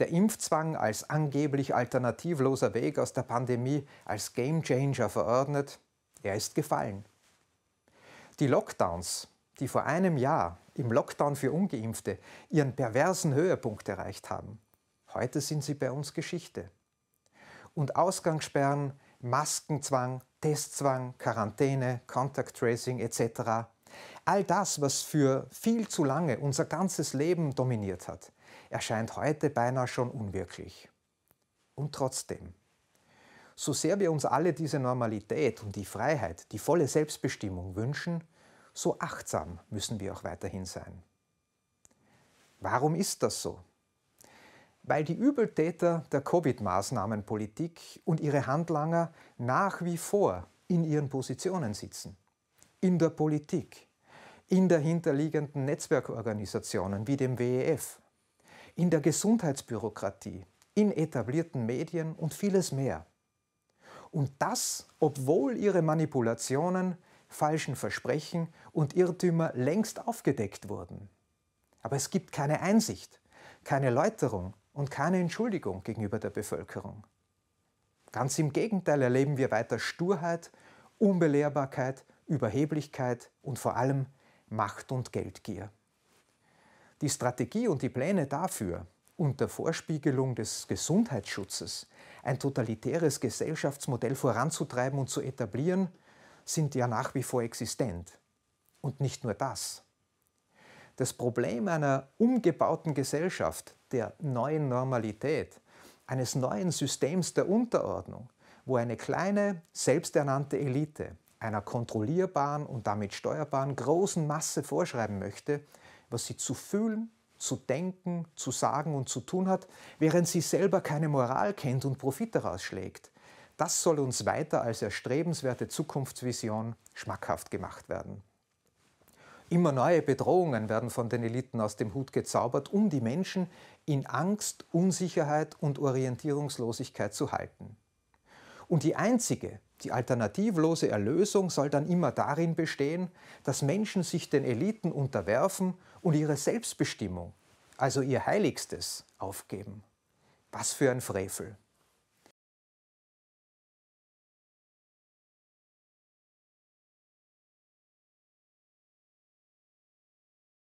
Der Impfzwang als angeblich alternativloser Weg aus der Pandemie als Gamechanger verordnet, er ist gefallen. Die Lockdowns, die vor einem Jahr im Lockdown für ungeimpfte ihren perversen Höhepunkt erreicht haben, heute sind sie bei uns Geschichte. Und Ausgangssperren, Maskenzwang, Testzwang, Quarantäne, Contact Tracing etc. All das, was für viel zu lange unser ganzes Leben dominiert hat, erscheint heute beinahe schon unwirklich. Und trotzdem, so sehr wir uns alle diese Normalität und die Freiheit, die volle Selbstbestimmung wünschen, so achtsam müssen wir auch weiterhin sein. Warum ist das so? Weil die Übeltäter der Covid-Maßnahmenpolitik und ihre Handlanger nach wie vor in ihren Positionen sitzen. In der Politik, in der hinterliegenden Netzwerkorganisationen wie dem WEF, in der Gesundheitsbürokratie, in etablierten Medien und vieles mehr. Und das, obwohl ihre Manipulationen, falschen Versprechen und Irrtümer längst aufgedeckt wurden. Aber es gibt keine Einsicht, keine Läuterung und keine Entschuldigung gegenüber der Bevölkerung. Ganz im Gegenteil erleben wir weiter Sturheit, Unbelehrbarkeit, Überheblichkeit und vor allem Macht und Geldgier. Die Strategie und die Pläne dafür, unter Vorspiegelung des Gesundheitsschutzes ein totalitäres Gesellschaftsmodell voranzutreiben und zu etablieren, sind ja nach wie vor existent. Und nicht nur das. Das Problem einer umgebauten Gesellschaft, der neuen Normalität, eines neuen Systems der Unterordnung, wo eine kleine, selbsternannte Elite einer kontrollierbaren und damit steuerbaren großen Masse vorschreiben möchte, was sie zu fühlen, zu denken, zu sagen und zu tun hat, während sie selber keine Moral kennt und Profit daraus schlägt. Das soll uns weiter als erstrebenswerte Zukunftsvision schmackhaft gemacht werden. Immer neue Bedrohungen werden von den Eliten aus dem Hut gezaubert, um die Menschen in Angst, Unsicherheit und Orientierungslosigkeit zu halten. Und die einzige die alternativlose Erlösung soll dann immer darin bestehen, dass Menschen sich den Eliten unterwerfen und ihre Selbstbestimmung, also ihr Heiligstes, aufgeben. Was für ein Frevel.